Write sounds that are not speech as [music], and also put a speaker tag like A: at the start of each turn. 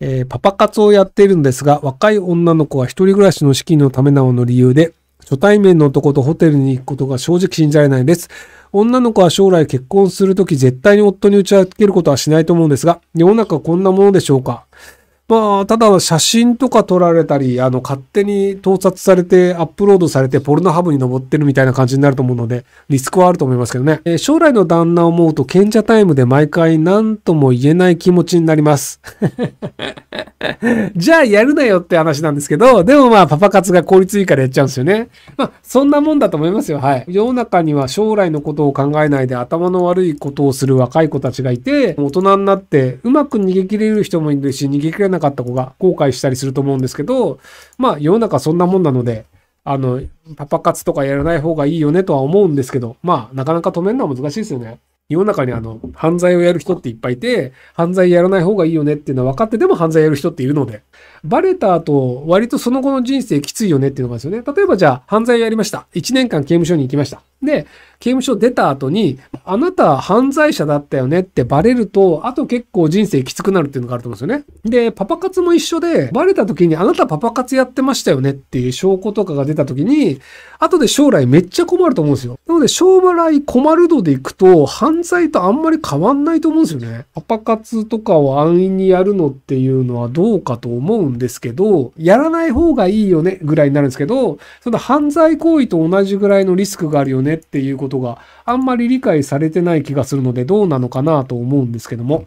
A: えー、パパ活をやっているんですが、若い女の子は一人暮らしの資金のためなの？の理由で、初対面の男とホテルに行くことが正直信じられないです。女の子は将来結婚するとき絶対に夫に打ち明けることはしないと思うんですが、世の中はこんなものでしょうかまあ、ただ写真とか撮られたり、あの、勝手に盗撮されて、アップロードされて、ポルノハブに登ってるみたいな感じになると思うので、リスクはあると思いますけどね。えー、将来の旦那を思うと、賢者タイムで毎回何とも言えない気持ちになります。[laughs] [laughs] じゃあやるなよって話なんですけど、でもまあパパ活が効率いいからやっちゃうんですよね。まあそんなもんだと思いますよ。はい。世の中には将来のことを考えないで頭の悪いことをする若い子たちがいて、大人になってうまく逃げ切れる人もいるし、逃げ切れなかった子が後悔したりすると思うんですけど、まあ世の中そんなもんなので、あの、パパ活とかやらない方がいいよねとは思うんですけど、まあなかなか止めるのは難しいですよね。世の中にあの、犯罪をやる人っていっぱいいて、犯罪やらない方がいいよねっていうのは分かってでも犯罪やる人っているので、バレた後、割とその後の人生きついよねっていうのがですよね。例えばじゃあ、犯罪やりました。1年間刑務所に行きました。で、刑務所出た後に、あなた犯罪者だったよねってバレると、あと結構人生きつくなるっていうのがあると思うんですよね。で、パパ活も一緒で、バレた時にあなたパパ活やってましたよねっていう証拠とかが出た時に、後で将来めっちゃ困ると思うんですよ。なので、将来困る度でいくと、犯罪とあんまり変わんないと思うんですよね。パパ活とかを安易にやるのっていうのはどうかと思うんですけど、やらない方がいいよねぐらいになるんですけど、その犯罪行為と同じぐらいのリスクがあるよねねっていうことがあんまり理解されてない気がするのでどうなのかなと思うんですけども。